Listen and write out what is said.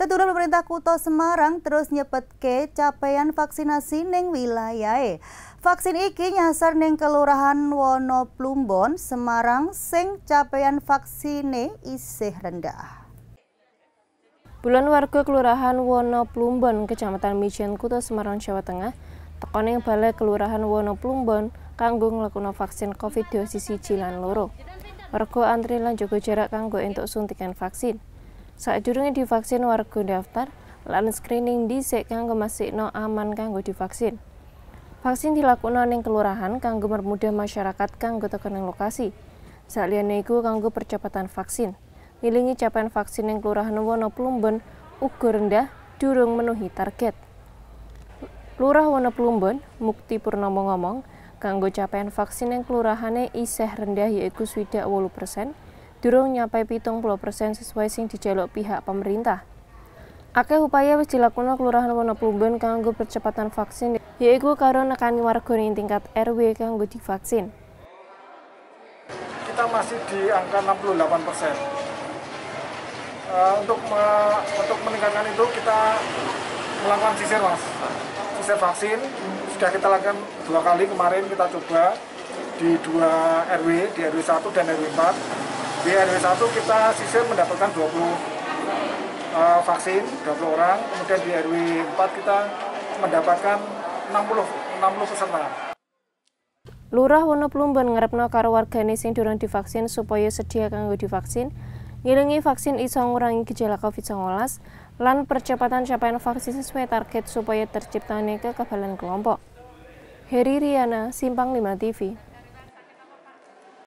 Setelah pemerintah Kuto Semarang terus nyepet ke capaian vaksinasi neng wilayah, e. Vaksin iki nyasar neng Kelurahan Wono Plumbon, Semarang sing capaian vaksine isih rendah. Bulan warga Kelurahan Wono Plumbon, Kecamatan Mijen Kuto Semarang, Jawa Tengah, tekoning balai Kelurahan Wono Plumbon kanggo nglakono vaksin COVID 19 siji lan loro. Warga antri lan jaga jarak kanggo entuk suntikan vaksin. Saat jurungnya divaksin warga daftar lan screening dhisik kanggo no aman kanggo divaksin. Vaksin dilakukan oleh kelurahan kanggo mermudah masyarakat kanggo tekan lokasi. Saat iku kanggo percepatan vaksin. Ngilingi capaian vaksin yang kelurahan Wonoplumben ukur rendah durung menuhi target. Lurah Wonoplumben Mukti Purnomo ngomong kanggo capaian vaksin yang kelurahane iseh rendah yaitu swidak persen durung nyapai pitung puluh persen sesuai sing dijaluk pihak pemerintah. Akeh upaya wis dilakukan Kelurahan Wonopumbun kanggo percepatan vaksin, yaitu karo nekani ning tingkat RW kanggo divaksin. Kita masih di angka 68 persen. Uh, untuk me, untuk meningkatkan itu kita melakukan sisir mas, sisir vaksin sudah kita lakukan dua kali kemarin kita coba di dua RW di RW 1 dan RW 4 di RW 1 kita sisir mendapatkan 20 uh, eh, vaksin, 20 orang. Kemudian di RW 4 kita mendapatkan 60 60 peserta. Lurah Wonoplumben ngarepno karo wargane sing durung divaksin supaya sedia kanggo divaksin, ngilingi vaksin iso ngurangi gejala COVID-19 lan percepatan capaian vaksin sesuai target supaya terciptane kekebalan kelompok. Heri Riana, Simpang 5 TV.